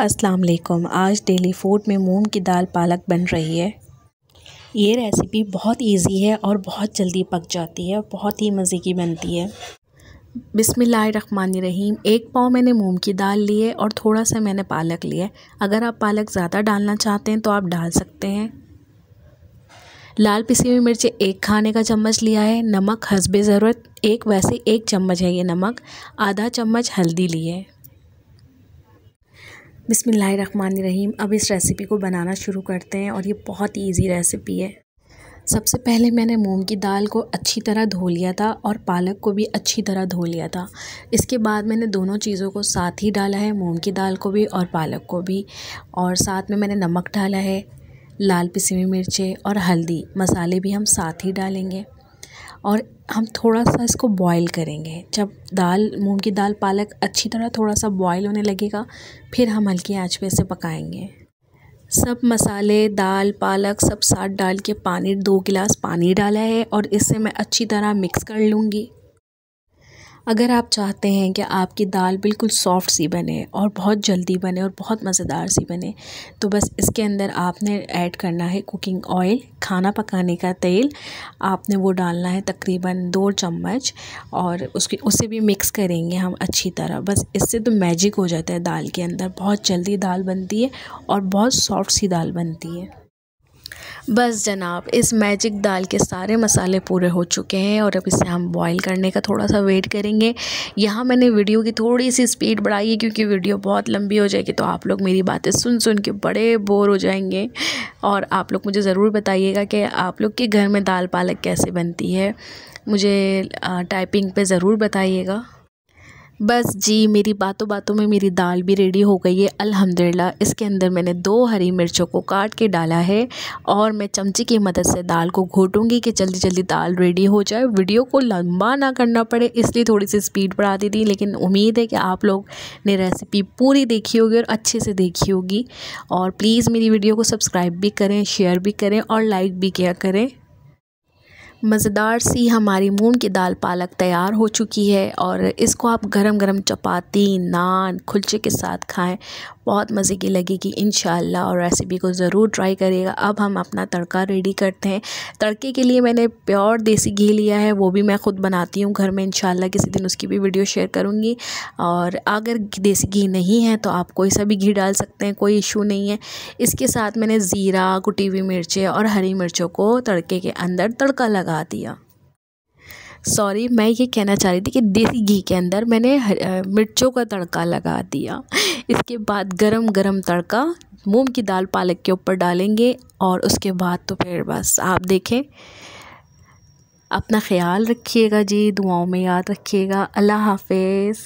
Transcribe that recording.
अस्सलाम वालेकुम आज डेली फूड में मूंग की दाल पालक बन रही है ये रेसिपी बहुत इजी है और बहुत जल्दी पक जाती है और बहुत ही मज़े की बनती है बिसमीम एक पाव मैंने मूंग की दाल ली है और थोड़ा सा मैंने पालक लिया है अगर आप पालक ज़्यादा डालना चाहते हैं तो आप डाल सकते हैं लाल पिसी हुई मिर्च एक खाने का चम्मच लिया है नमक हसबे ज़रूरत एक वैसे एक चम्मच है ये नमक आधा चम्मच हल्दी ली है बिसमीम अब इस रेसिपी को बनाना शुरू करते हैं और ये बहुत इजी रेसिपी है सबसे पहले मैंने मूंग की दाल को अच्छी तरह धो लिया था और पालक को भी अच्छी तरह धो लिया था इसके बाद मैंने दोनों चीज़ों को साथ ही डाला है मूंग की दाल को भी और पालक को भी और साथ में मैंने नमक डाला है लाल पिसी हुई मिर्चें और हल्दी मसाले भी हम साथ ही डालेंगे और हम थोड़ा सा इसको बॉईल करेंगे जब दाल मूंग की दाल पालक अच्छी तरह थोड़ा सा बॉईल होने लगेगा फिर हम हल्की आँच पे इसे पकाएंगे सब मसाले दाल पालक सब साथ डाल के पानी दो गिलास पानी डाला है और इसे मैं अच्छी तरह मिक्स कर लूँगी अगर आप चाहते हैं कि आपकी दाल बिल्कुल सॉफ़्ट सी बने और बहुत जल्दी बने और बहुत मज़ेदार सी बने तो बस इसके अंदर आपने ऐड करना है कुकिंग ऑयल खाना पकाने का तेल आपने वो डालना है तकरीबन दो चम्मच और उसकी उसे भी मिक्स करेंगे हम अच्छी तरह बस इससे तो मैजिक हो जाता है दाल के अंदर बहुत जल्दी दाल बनती है और बहुत सॉफ्ट सी दाल बनती है बस जनाब इस मैजिक दाल के सारे मसाले पूरे हो चुके हैं और अब इसे हम बॉईल करने का थोड़ा सा वेट करेंगे यहाँ मैंने वीडियो की थोड़ी सी स्पीड बढ़ाई है क्योंकि वीडियो बहुत लंबी हो जाएगी तो आप लोग मेरी बातें सुन सुन के बड़े बोर हो जाएंगे और आप लोग मुझे ज़रूर बताइएगा कि आप लोग के घर में दाल पालक कैसे बनती है मुझे टाइपिंग पर ज़रूर बताइएगा बस जी मेरी बातों बातों में मेरी दाल भी रेडी हो गई है अल्हम्दुलिल्लाह इसके अंदर मैंने दो हरी मिर्चों को काट के डाला है और मैं चमचे की मदद से दाल को घोटूंगी कि जल्दी जल्दी दाल रेडी हो जाए वीडियो को लंबा ना करना पड़े इसलिए थोड़ी सी स्पीड बढ़ा दी थी लेकिन उम्मीद है कि आप लोग ने रेसिपी पूरी देखी होगी और अच्छे से देखी होगी और प्लीज़ मेरी वीडियो को सब्सक्राइब भी करें शेयर भी करें और लाइक भी किया करें मज़ेदार सी हमारी मूंग की दाल पालक तैयार हो चुकी है और इसको आप गरम गरम चपाती नान खुलचे के साथ खाएं बहुत मज़े की लगेगी इन और रेसिपी को ज़रूर ट्राई करिएगा अब हम अपना तड़का रेडी करते हैं तड़के के लिए मैंने प्योर देसी घी लिया है वो भी मैं ख़ुद बनाती हूँ घर में इन किसी दिन उसकी भी वीडियो शेयर करूँगी और अगर देसी घी नहीं है तो आप कोई सा भी घी डाल सकते हैं कोई इशू नहीं है इसके साथ मैंने ज़ीरा कुटी हुई मिर्चें और हरी मिर्चों को तड़के के अंदर तड़का लगा लगा दिया सॉरी मैं ये कहना चाह रही थी कि देसी घी के अंदर मैंने मिर्चों का तड़का लगा दिया इसके बाद गरम गरम तड़का मूंग की दाल पालक के ऊपर डालेंगे और उसके बाद तो फिर बस आप देखें अपना ख्याल रखिएगा जी दुआओं में याद रखिएगा अल्लाह हाफिज़